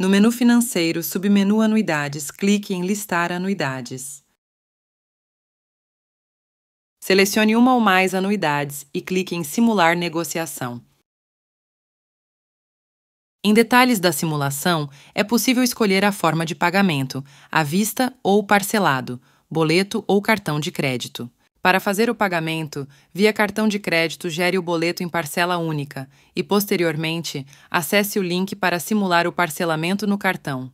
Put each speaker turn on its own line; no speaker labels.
No menu financeiro, submenu Anuidades, clique em Listar anuidades.
Selecione uma ou mais anuidades e clique em Simular negociação. Em detalhes da simulação, é possível escolher a forma de pagamento, à vista ou parcelado, boleto ou cartão de crédito. Para fazer o pagamento, via cartão de crédito, gere o boleto em parcela única e, posteriormente, acesse o link para simular o parcelamento no cartão.